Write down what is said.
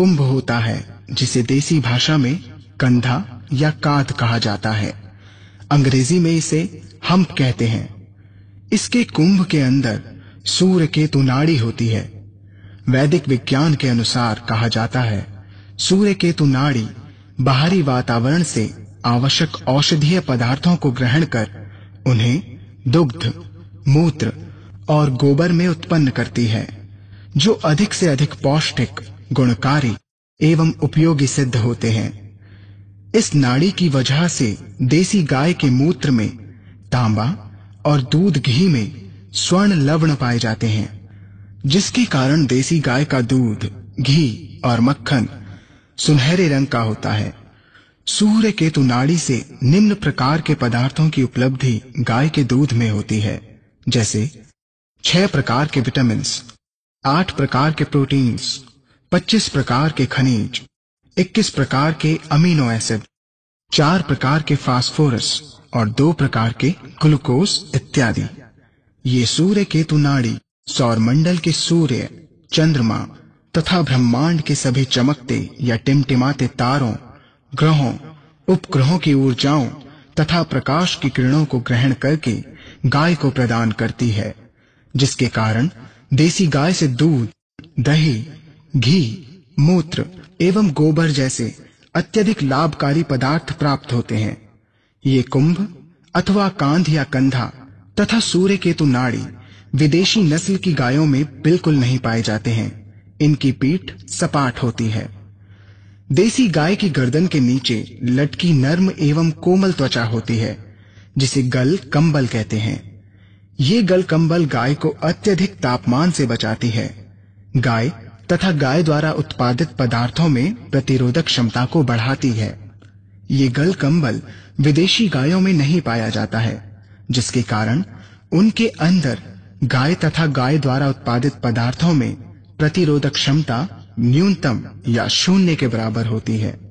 कुंभ होता है जिसे देसी भाषा में कंधा या कांध कहा जाता है अंग्रेजी में इसे हम्प कहते हैं इसके कुंभ के अंदर सूर्य के तुनाड़ी होती है वैदिक विज्ञान के अनुसार कहा जाता है सूर्य के तुनाड़ी बाहरी वातावरण से आवश्यक औषधीय पदार्थों को ग्रहण कर उन्हें दुग्ध मूत्र और गोबर में उत्पन्न करती है जो अधिक से अधिक पौष्टिक गुणकारी एवं उपयोगी सिद्ध होते हैं इस नाड़ी की वजह से देसी गाय के मूत्र में तांबा और दूध घी में स्वर्ण लवण पाए जाते हैं जिसके कारण देसी गाय का दूध घी और मक्खन सुनहरे रंग का होता है सूर्य केतु नाड़ी से निम्न प्रकार के पदार्थों की उपलब्धि गाय के दूध में होती है जैसे छह प्रकार के विटामिन आठ प्रकार के प्रोटीन्स 25 प्रकार के खनिज 21 प्रकार के अमीनो एसिड चार प्रकार के फास्फोरस और दो प्रकार के ग्लूकोज इत्यादि ये सूर्य केतु नाड़ी मंडल के सूर्य चंद्रमा तथा ब्रह्मांड के सभी चमकते या टिमटिमाते तारों ग्रहों उपग्रहों की ऊर्जाओं तथा प्रकाश की किरणों को ग्रहण करके गाय को प्रदान करती है जिसके कारण देसी गाय से दूध दही घी मूत्र एवं गोबर जैसे अत्यधिक लाभकारी पदार्थ प्राप्त होते हैं ये कुंभ अथवा कांध या कंधा तथा सूर्य केतु नाड़ी विदेशी नस्ल की गायों में बिल्कुल नहीं पाए जाते हैं इनकी पीठ सपाट होती है देसी गाय की गर्दन के नीचे लटकी नर्म एवं कोमल त्वचा होती है जिसे गल कंबल कहते हैं ये गल कंबल गाय को अत्यधिक तापमान से बचाती है गाय तथा गाय द्वारा उत्पादित पदार्थों में प्रतिरोधक क्षमता को बढ़ाती है ये गल कंबल विदेशी गायों में नहीं पाया जाता है जिसके कारण उनके अंदर गाय तथा गाय द्वारा उत्पादित पदार्थों में प्रतिरोधक क्षमता न्यूनतम या शून्य के बराबर होती है